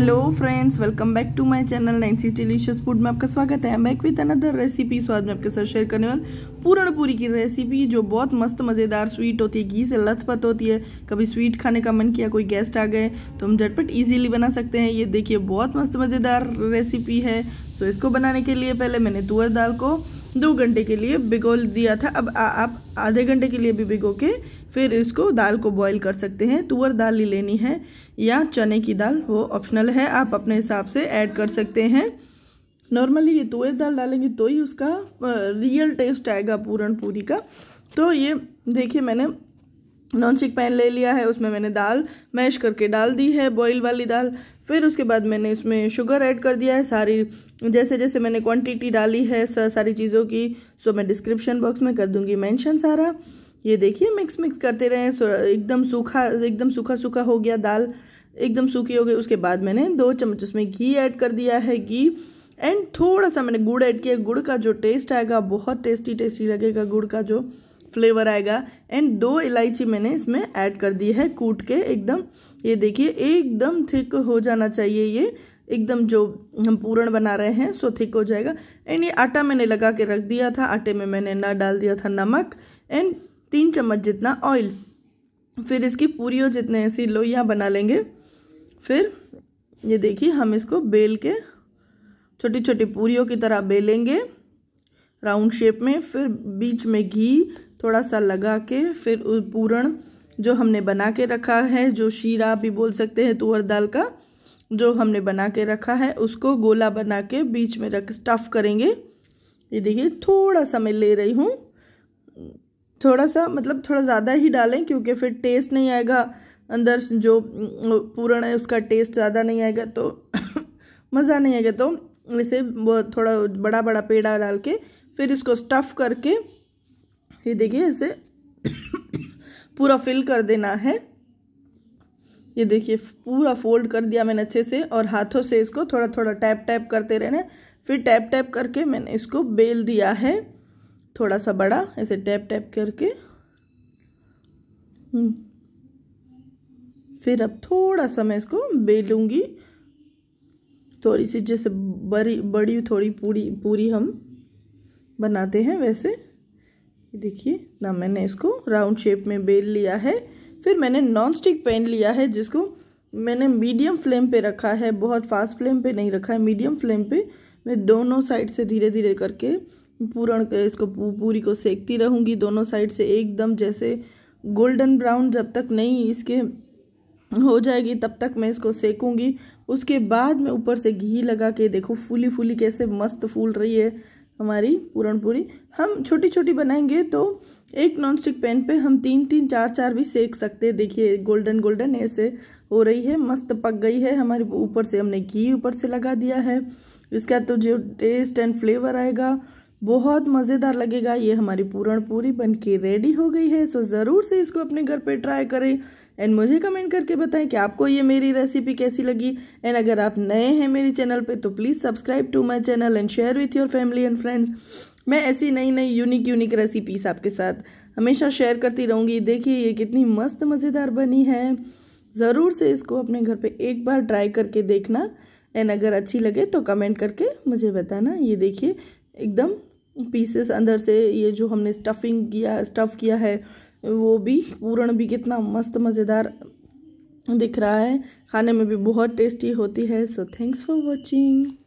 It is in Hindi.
Hello friends welcome back to my channel Nainsi delicious food में आपका स्वागत है बैक विद अनदर रेसिपी स्वाद में आपके साथ शेयर करने पूरण पूरी की रेसिपी जो बहुत मस्त मज़ेदार स्वीट होती है घी से लथपथ होती है कभी स्वीट खाने का मन किया कोई गेस्ट आ गए तो हम झटपट इजीली बना सकते हैं ये देखिए बहुत मस्त मज़ेदार रेसिपी है सो इसको बनाने के लिए पहले मैंने तुअर दाल को दो घंटे के लिए भिगो दिया था अब आ, आप आधे घंटे के लिए भी भिगो के फिर इसको दाल को बॉईल कर सकते हैं तुअर दाल ले लेनी है या चने की दाल वो ऑप्शनल है आप अपने हिसाब से ऐड कर सकते हैं नॉर्मली ये तुअर दाल डालेंगे तो ही उसका रियल टेस्ट आएगा पूरन पूरी का तो ये देखिए मैंने नॉन स्टिक पैन ले लिया है उसमें मैंने दाल मैश करके डाल दी है बॉईल वाली दाल फिर उसके बाद मैंने इसमें शुगर ऐड कर दिया है सारी जैसे जैसे मैंने क्वांटिटी डाली है सारी चीज़ों की सो मैं डिस्क्रिप्शन बॉक्स में कर दूंगी मेंशन सारा ये देखिए मिक्स मिक्स करते रहे एकदम सूखा एकदम सूखा सूखा हो गया दाल एकदम सूखी हो गई उसके बाद मैंने दो चम्मच उसमें घी ऐड कर दिया है घी एंड थोड़ा सा मैंने गुड़ ऐड किया गुड़ का जो टेस्ट आएगा बहुत टेस्टी टेस्टी लगेगा गुड़ का जो फ्लेवर आएगा एंड दो इलायची मैंने इसमें ऐड कर दी है कूट के एकदम ये देखिए एकदम थिक हो जाना चाहिए ये एकदम जो हम पूरण बना रहे हैं सो थिक हो जाएगा एंड ये आटा मैंने लगा के रख दिया था आटे में मैंने ना डाल दिया था नमक एंड तीन चम्मच जितना ऑयल फिर इसकी पूरी और जितने ऐसी लोहिया बना लेंगे फिर ये देखिए हम इसको बेल के छोटी छोटी पूरियों की तरह बेलेंगे राउंड शेप में फिर बीच में घी थोड़ा सा लगा के फिर उस पूरण जो हमने बना के रखा है जो शीरा भी बोल सकते हैं तुअर दाल का जो हमने बना के रखा है उसको गोला बना के बीच में रख स्टफ़ करेंगे ये देखिए थोड़ा सा मैं ले रही हूँ थोड़ा सा मतलब थोड़ा ज़्यादा ही डालें क्योंकि फिर टेस्ट नहीं आएगा अंदर जो पूरण है उसका टेस्ट ज़्यादा नहीं आएगा तो मज़ा नहीं आएगा तो इसे थोड़ा बड़ा बड़ा पेड़ा डाल के फिर इसको स्टफ़ करके ये देखिए इसे पूरा फिल कर देना है ये देखिए पूरा फोल्ड कर दिया मैंने अच्छे से और हाथों से इसको थोड़ा थोड़ा टैप टैप करते रहना फिर टैप टैप करके मैंने इसको बेल दिया है थोड़ा सा बड़ा ऐसे टैप टैप करके हम्म। फिर अब थोड़ा सा मैं इसको बेलूँगी थोड़ी सी जैसे बड़ी बड़ी थोड़ी पूरी पूरी हम बनाते हैं वैसे देखिए ना मैंने इसको राउंड शेप में बेल लिया है फिर मैंने नॉन स्टिक पैन लिया है जिसको मैंने मीडियम फ्लेम पे रखा है बहुत फास्ट फ्लेम पे नहीं रखा है मीडियम फ्लेम पे मैं दोनों साइड से धीरे धीरे करके पूरण इसको पूरी को सेकती रहूँगी दोनों साइड से एकदम जैसे गोल्डन ब्राउन जब तक नहीं इसके हो जाएगी तब तक मैं इसको सेकूँगी उसके बाद में ऊपर से घी लगा के देखो फूली फूली कैसे मस्त फूल रही है हमारी पूरण पूरी हम छोटी छोटी बनाएंगे तो एक नॉनस्टिक पैन पे हम तीन तीन चार चार भी सेक सकते हैं देखिए गोल्डन गोल्डन ऐसे हो रही है मस्त पक गई है हमारी ऊपर से हमने घी ऊपर से लगा दिया है इसका तो जो टेस्ट एंड फ्लेवर आएगा बहुत मज़ेदार लगेगा ये हमारी पूरण पूरी बन के रेडी हो गई है सो ज़रूर से इसको अपने घर पे ट्राई करें एंड मुझे कमेंट करके बताएं कि आपको ये मेरी रेसिपी कैसी लगी एंड अगर आप नए हैं मेरे चैनल पे तो please subscribe to my channel and share with your family and friends मैं ऐसी नई नई यूनिक यूनिक रेसिपीज आपके साथ हमेशा शेयर करती रहूँगी देखिए ये कितनी मस्त मज़ेदार बनी है ज़रूर से इसको अपने घर पर एक बार ट्राई करके देखना एंड अगर अच्छी लगे तो कमेंट करके मुझे बताना ये देखिए एकदम पीसेस अंदर से ये जो हमने स्टफिंग किया स्टफ़ किया है वो भी पूरण भी कितना मस्त मज़ेदार दिख रहा है खाने में भी बहुत टेस्टी होती है सो थैंक्स फॉर वॉचिंग